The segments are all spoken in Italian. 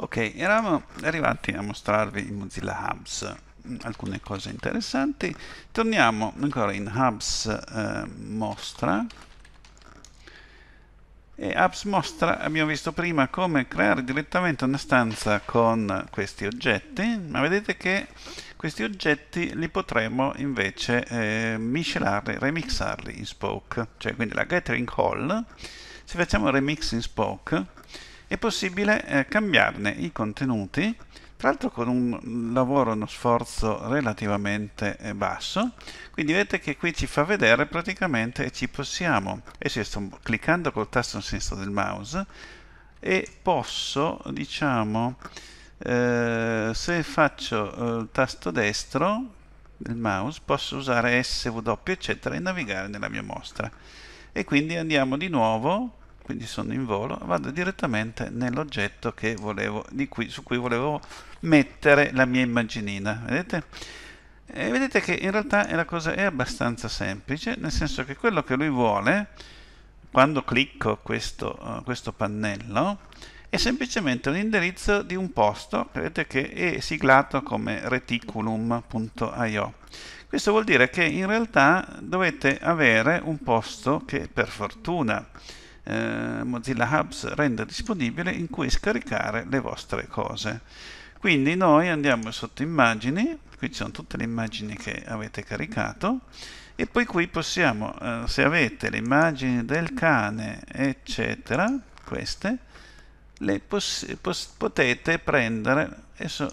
Ok, eravamo arrivati a mostrarvi in Mozilla Hubs mm, alcune cose interessanti. Torniamo ancora in Hubs eh, Mostra. E Hubs Mostra abbiamo visto prima come creare direttamente una stanza con questi oggetti, ma vedete che questi oggetti li potremo invece eh, miscelarli, remixarli in Spoke. Cioè, quindi la Gathering Hall, se facciamo Remix in Spoke, è possibile eh, cambiarne i contenuti tra l'altro con un lavoro, uno sforzo relativamente eh, basso, quindi vedete che qui ci fa vedere praticamente e ci possiamo, adesso sto cliccando col tasto sinistro del mouse e posso, diciamo, eh, se faccio eh, il tasto destro del mouse posso usare SW eccetera e navigare nella mia mostra e quindi andiamo di nuovo quindi sono in volo, vado direttamente nell'oggetto cui, su cui volevo mettere la mia immaginina, vedete? E vedete che in realtà la cosa è abbastanza semplice, nel senso che quello che lui vuole, quando clicco questo, uh, questo pannello, è semplicemente un indirizzo di un posto, vedete che è siglato come reticulum.io. Questo vuol dire che in realtà dovete avere un posto che per fortuna eh, Mozilla Hubs rende disponibile in cui scaricare le vostre cose. Quindi noi andiamo sotto immagini, qui ci sono tutte le immagini che avete caricato e poi qui possiamo, eh, se avete le immagini del cane, eccetera, queste, le potete prendere, adesso,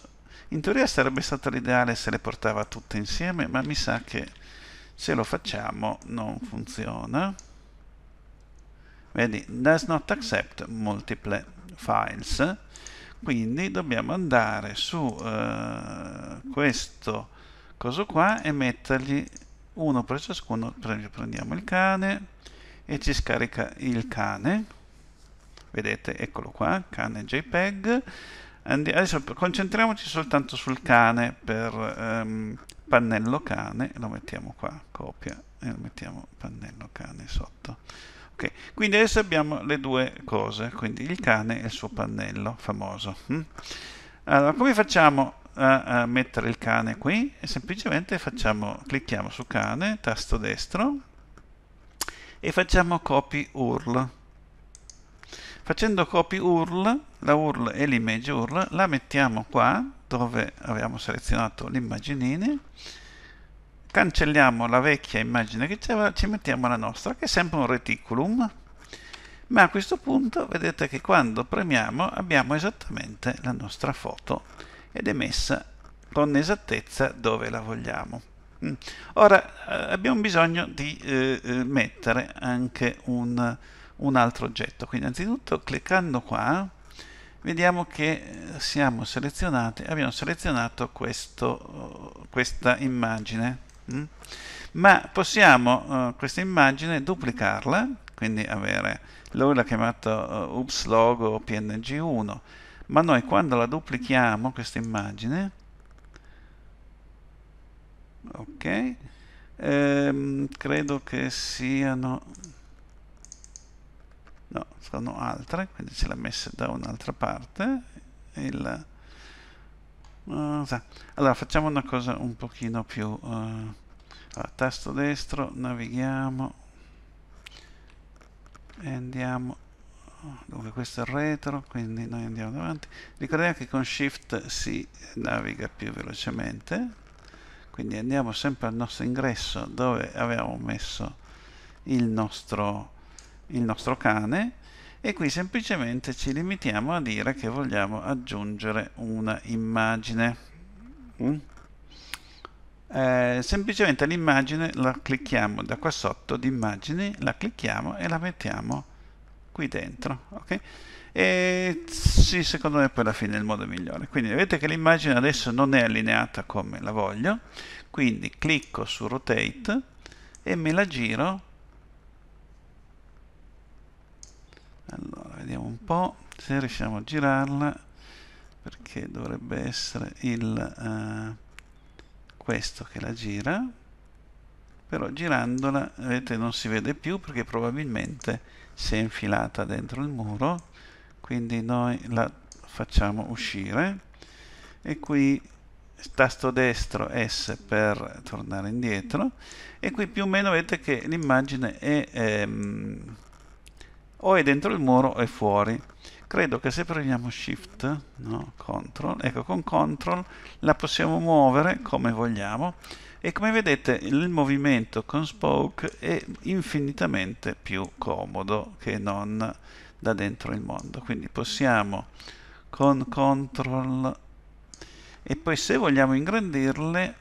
in teoria sarebbe stato l'ideale se le portava tutte insieme, ma mi sa che se lo facciamo non funziona vedi does not accept multiple files quindi dobbiamo andare su uh, questo coso qua e mettergli uno per ciascuno prendiamo il cane e ci scarica il cane vedete eccolo qua cane jpeg And adesso concentriamoci soltanto sul cane per um, pannello cane lo mettiamo qua copia e lo mettiamo pannello cane sotto Okay. Quindi adesso abbiamo le due cose, quindi il cane e il suo pannello famoso. Hm? Allora, come facciamo a, a mettere il cane qui? semplicemente facciamo, clicchiamo su cane, tasto destro, e facciamo copy URL. Facendo copy URL, la URL e l'image URL, la mettiamo qua, dove abbiamo selezionato l'immaginina, cancelliamo la vecchia immagine che c'era, ci mettiamo la nostra, che è sempre un reticulum, ma a questo punto vedete che quando premiamo abbiamo esattamente la nostra foto ed è messa con esattezza dove la vogliamo. Mm. Ora eh, abbiamo bisogno di eh, eh, mettere anche un, un altro oggetto, quindi innanzitutto cliccando qua vediamo che eh, siamo selezionati, abbiamo selezionato questo, questa immagine Mm? ma possiamo uh, questa immagine duplicarla quindi avere lui l'ha chiamato uh, ups logo png1 ma noi quando la duplichiamo questa immagine ok ehm, credo che siano no sono altre quindi ce l'ha messa da un'altra parte il eh, allora facciamo una cosa un pochino più... Uh, allora, tasto destro, navighiamo e andiamo... Dunque questo è il retro, quindi noi andiamo avanti. Ricordiamo che con Shift si naviga più velocemente. Quindi andiamo sempre al nostro ingresso dove avevamo messo il nostro, il nostro cane e qui semplicemente ci limitiamo a dire che vogliamo aggiungere una immagine. Mm? Eh, semplicemente l'immagine la clicchiamo da qua sotto di immagini, la clicchiamo e la mettiamo qui dentro. Okay? E sì, secondo me poi alla fine è il modo migliore. Quindi vedete che l'immagine adesso non è allineata come la voglio, quindi clicco su Rotate e me la giro allora vediamo un po' se riusciamo a girarla perché dovrebbe essere il uh, questo che la gira però girandola vedete non si vede più perché probabilmente si è infilata dentro il muro quindi noi la facciamo uscire e qui tasto destro S per tornare indietro e qui più o meno vedete che l'immagine è ehm, o è dentro il muro o è fuori. Credo che se prendiamo Shift, no, Control, ecco con Control la possiamo muovere come vogliamo e come vedete il movimento con Spoke è infinitamente più comodo che non da dentro il mondo. Quindi possiamo con Control e poi se vogliamo ingrandirle,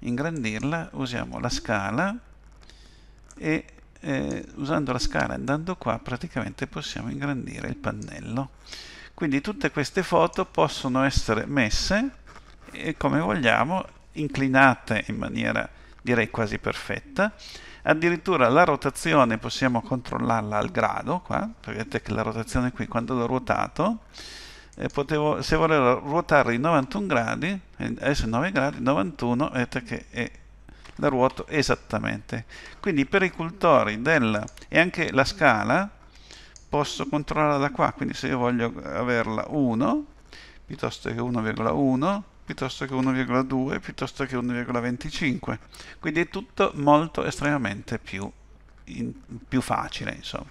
ingrandirla usiamo la scala e eh, usando la scala andando qua praticamente possiamo ingrandire il pannello quindi tutte queste foto possono essere messe eh, come vogliamo inclinate in maniera direi quasi perfetta addirittura la rotazione possiamo controllarla al grado qua vedete che la rotazione qui quando l'ho ruotato eh, potevo, se volevo ruotarla di 91 gradi eh, adesso 9 gradi 91 vedete che è da ruoto esattamente. Quindi per i cultori del, e anche la scala posso controllarla da qua, quindi se io voglio averla 1 piuttosto che 1,1 piuttosto che 1,2 piuttosto che 1,25 quindi è tutto molto estremamente più, in, più facile insomma.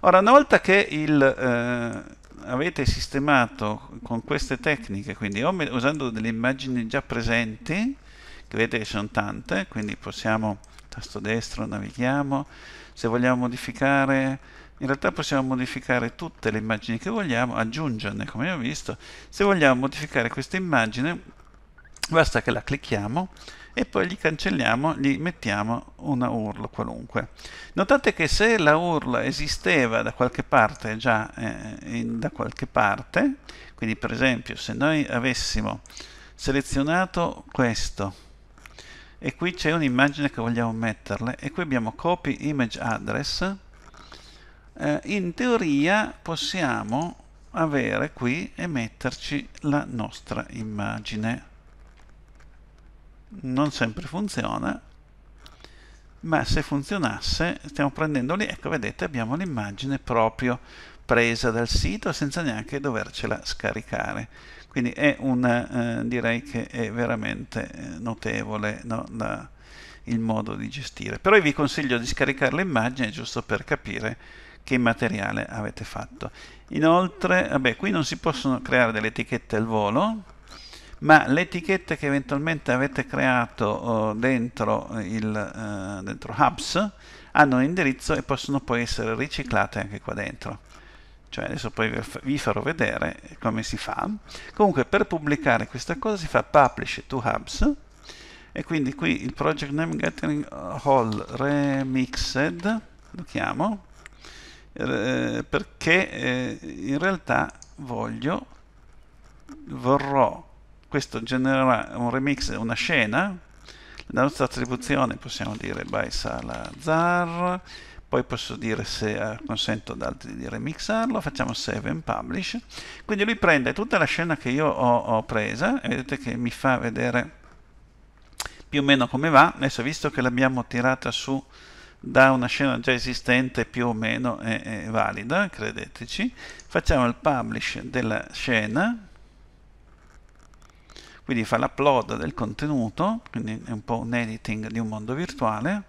ora una volta che il, eh, avete sistemato con queste tecniche quindi usando delle immagini già presenti che vedete che sono tante, quindi possiamo, tasto destro, navighiamo, se vogliamo modificare, in realtà possiamo modificare tutte le immagini che vogliamo, aggiungerne come abbiamo visto, se vogliamo modificare questa immagine basta che la clicchiamo e poi gli cancelliamo, gli mettiamo una URL qualunque. Notate che se la URL esisteva da qualche parte, già eh, in, da qualche parte, quindi per esempio se noi avessimo selezionato questo, e qui c'è un'immagine che vogliamo metterle e qui abbiamo copy image address eh, in teoria possiamo avere qui e metterci la nostra immagine non sempre funziona ma se funzionasse stiamo prendendo lì ecco vedete abbiamo l'immagine proprio presa dal sito senza neanche dovercela scaricare quindi è una, eh, direi che è veramente eh, notevole no, la, il modo di gestire. Però vi consiglio di scaricare l'immagine giusto per capire che materiale avete fatto. Inoltre, vabbè, qui non si possono creare delle etichette al volo, ma le etichette che eventualmente avete creato oh, dentro, il, eh, dentro Hubs hanno un indirizzo e possono poi essere riciclate anche qua dentro cioè adesso poi vi farò vedere come si fa comunque per pubblicare questa cosa si fa publish to hubs e quindi qui il project name gathering hall remixed lo chiamo eh, perché eh, in realtà voglio vorrò questo genererà un remix una scena la nostra attribuzione possiamo dire by Salazar poi posso dire se eh, consento ad altri di remixarlo, facciamo save and publish, quindi lui prende tutta la scena che io ho, ho presa, e vedete che mi fa vedere più o meno come va, adesso visto che l'abbiamo tirata su da una scena già esistente più o meno è, è valida, credeteci, facciamo il publish della scena, quindi fa l'upload del contenuto, quindi è un po' un editing di un mondo virtuale,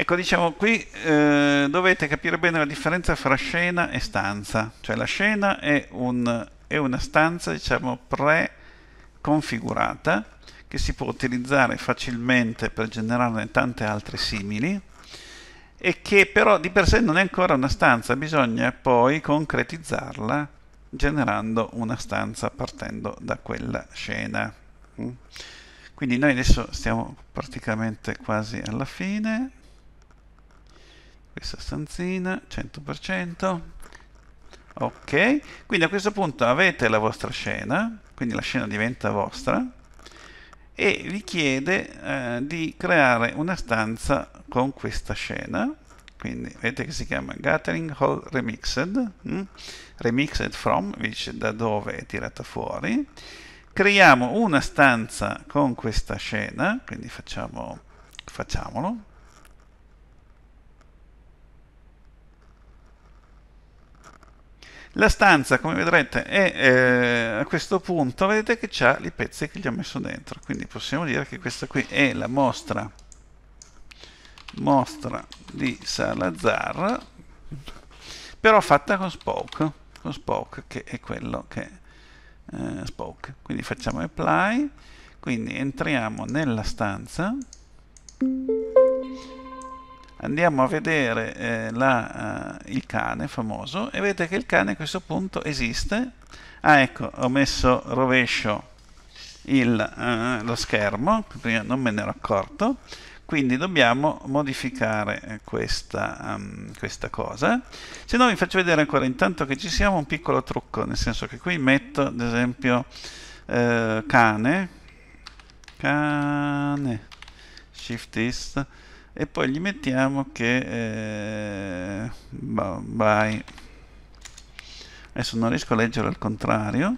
Ecco, diciamo, qui eh, dovete capire bene la differenza fra scena e stanza. Cioè la scena è, un, è una stanza, diciamo, pre-configurata che si può utilizzare facilmente per generarne tante altre simili e che però di per sé non è ancora una stanza, bisogna poi concretizzarla generando una stanza partendo da quella scena. Mm. Quindi noi adesso stiamo praticamente quasi alla fine questa stanzina 100% ok quindi a questo punto avete la vostra scena quindi la scena diventa vostra e vi chiede eh, di creare una stanza con questa scena quindi vedete che si chiama Gathering Hall Remixed mm? Remixed From vi dice da dove è tirata fuori creiamo una stanza con questa scena quindi facciamo facciamolo La stanza, come vedrete, è eh, a questo punto, vedete che ha i pezzi che gli ho messo dentro, quindi possiamo dire che questa qui è la mostra, mostra di Salazar, però fatta con Spoke, con Spoke che è quello che eh, Spoke. Quindi facciamo apply, quindi entriamo nella stanza andiamo a vedere eh, la, uh, il cane famoso e vedete che il cane a questo punto esiste. Ah ecco, ho messo rovescio il, uh, lo schermo, prima non me ne ero accorto, quindi dobbiamo modificare eh, questa, um, questa cosa. Se no vi faccio vedere ancora intanto che ci siamo un piccolo trucco, nel senso che qui metto ad esempio uh, cane, cane, shift ist, e poi gli mettiamo che eh, by boh, adesso non riesco a leggere al contrario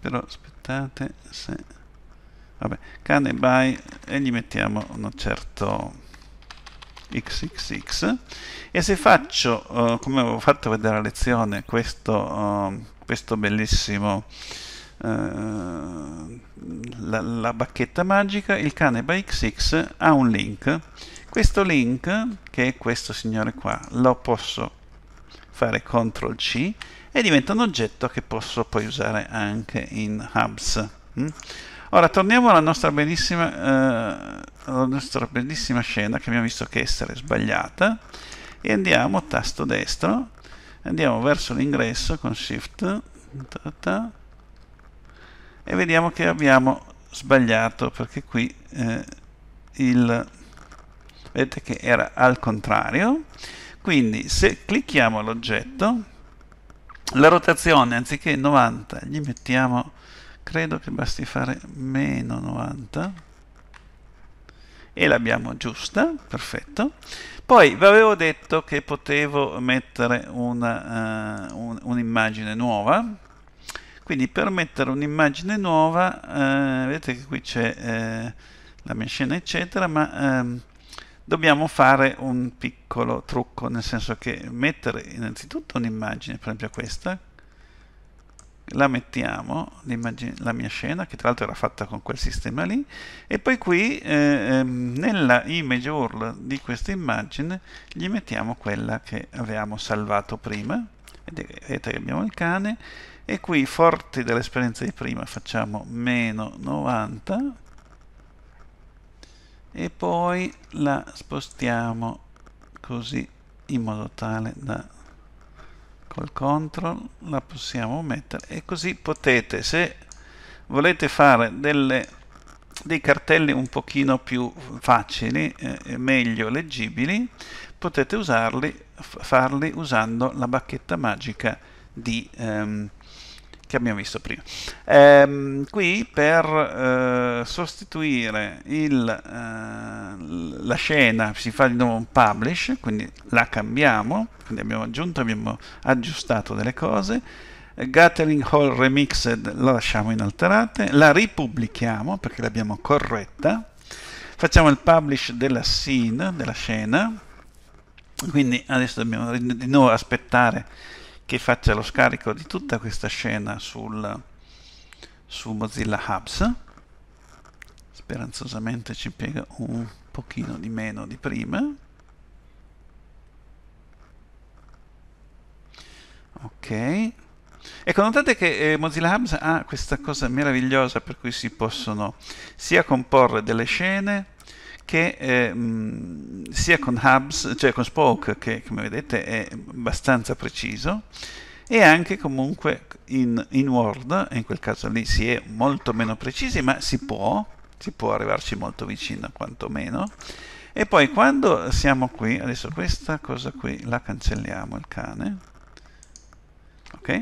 però aspettate se vabbè cane by e gli mettiamo un certo xxx e se faccio eh, come avevo fatto vedere a lezione questo, eh, questo bellissimo eh, la, la, bacchetta magica, il cane by XX ha un link. Questo link, che è questo signore qua, lo posso fare CTRL C e diventa un oggetto che posso poi usare anche in Hubs. Mm? Ora torniamo alla nostra, bellissima, eh, alla nostra bellissima scena che abbiamo visto che essere sbagliata e andiamo tasto destro, andiamo verso l'ingresso con Shift, ta ta, e vediamo che abbiamo sbagliato perché qui eh, il vedete che era al contrario quindi se clicchiamo l'oggetto la rotazione anziché 90 gli mettiamo credo che basti fare meno 90 e l'abbiamo giusta, perfetto. Poi vi avevo detto che potevo mettere eh, un'immagine uh, un, nuova, quindi per mettere un'immagine nuova eh, vedete che qui c'è eh, la mia scena eccetera ma ehm, dobbiamo fare un piccolo trucco nel senso che mettere innanzitutto un'immagine per esempio questa la mettiamo la mia scena che tra l'altro era fatta con quel sistema lì e poi qui eh, ehm, nella image url di questa immagine gli mettiamo quella che avevamo salvato prima vedete che abbiamo il cane e qui forti dell'esperienza di prima facciamo meno 90 e poi la spostiamo così in modo tale da col control la possiamo mettere e così potete se volete fare delle, dei cartelli un pochino più facili eh, meglio leggibili potete usarli farli usando la bacchetta magica di ehm, che abbiamo visto prima. Ehm, qui per eh, sostituire il, eh, la scena si fa di nuovo un publish, quindi la cambiamo, quindi abbiamo aggiunto, abbiamo aggiustato delle cose. Gathering Hall Remixed la lasciamo inalterata, la ripubblichiamo perché l'abbiamo corretta, facciamo il publish della scene, della scena, quindi adesso dobbiamo di nuovo aspettare che faccia lo scarico di tutta questa scena sul, su Mozilla Hubs speranzosamente ci piega un pochino di meno di prima ok Ecco, notate che eh, Mozilla Hubs ha questa cosa meravigliosa per cui si possono sia comporre delle scene, che eh, mm, sia con Hubs, cioè con Spoke, che come vedete è abbastanza preciso, e anche comunque in, in Word, in quel caso lì si è molto meno precisi, ma si può, si può arrivarci molto vicino quantomeno. E poi quando siamo qui, adesso questa cosa qui la cancelliamo, il cane, ok?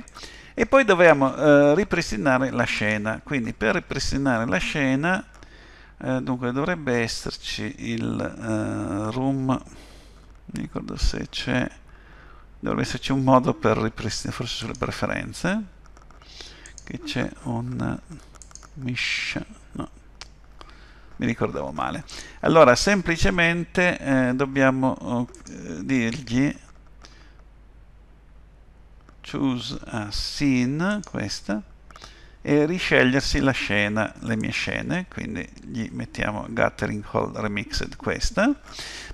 E poi dobbiamo eh, ripristinare la scena, quindi per ripristinare la scena eh, dunque dovrebbe esserci il eh, room non ricordo se c'è dovrebbe esserci un modo per ripristinare forse sulle preferenze che c'è un miscia no mi ricordavo male allora semplicemente eh, dobbiamo eh, dirgli choose a scene questa e riscegliersi la scena, le mie scene, quindi gli mettiamo Gathering Hall Remixed questa,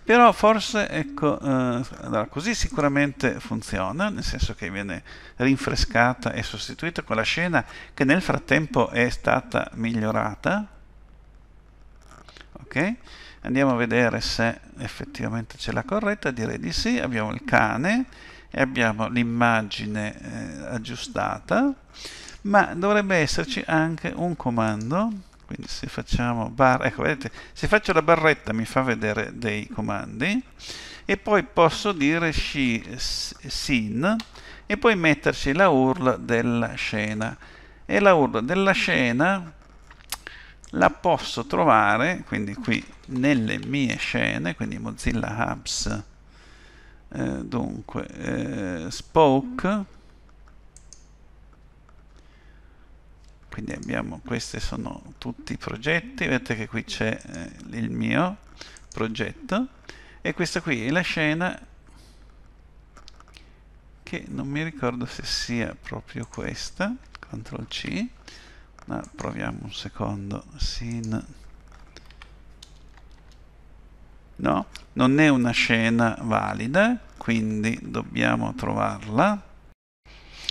però forse ecco, eh, così sicuramente funziona, nel senso che viene rinfrescata e sostituita con la scena che nel frattempo è stata migliorata, ok? Andiamo a vedere se effettivamente ce l'ha corretta, direi di sì, abbiamo il cane e abbiamo l'immagine eh, aggiustata, ma dovrebbe esserci anche un comando quindi se facciamo bar ecco vedete se faccio la barretta mi fa vedere dei comandi e poi posso dire sin e poi metterci la url della scena e la url della scena la posso trovare quindi qui nelle mie scene quindi Mozilla Hubs eh, dunque eh, Spoke quindi abbiamo questi sono tutti i progetti vedete che qui c'è eh, il mio progetto e questa qui è la scena che non mi ricordo se sia proprio questa CTRL C ma proviamo un secondo sin no non è una scena valida quindi dobbiamo trovarla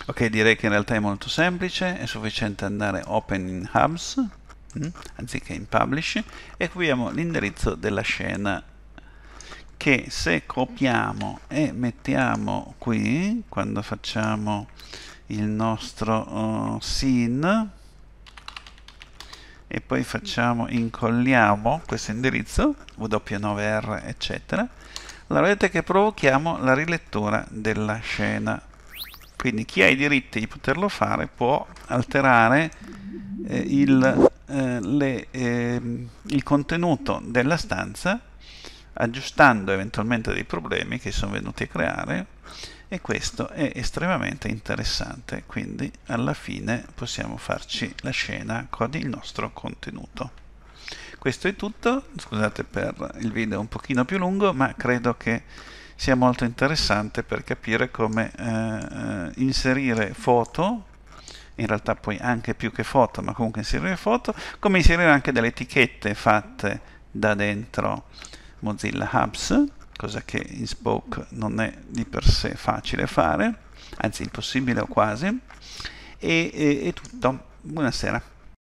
ok direi che in realtà è molto semplice è sufficiente andare open in hubs mm, anziché in publish e qui abbiamo l'indirizzo della scena che se copiamo e mettiamo qui quando facciamo il nostro uh, oh, sin e poi facciamo incolliamo questo indirizzo w9r eccetera allora vedete che provochiamo la rilettura della scena quindi chi ha i diritti di poterlo fare può alterare eh, il, eh, le, eh, il, contenuto della stanza aggiustando eventualmente dei problemi che sono venuti a creare e questo è estremamente interessante quindi alla fine possiamo farci la scena con il nostro contenuto questo è tutto scusate per il video un pochino più lungo ma credo che sia molto interessante per capire come eh, eh, inserire foto in realtà poi anche più che foto ma comunque inserire foto come inserire anche delle etichette fatte da dentro Mozilla Hubs cosa che in Spoke non è di per sé facile fare anzi impossibile o quasi e, e, e tutto buonasera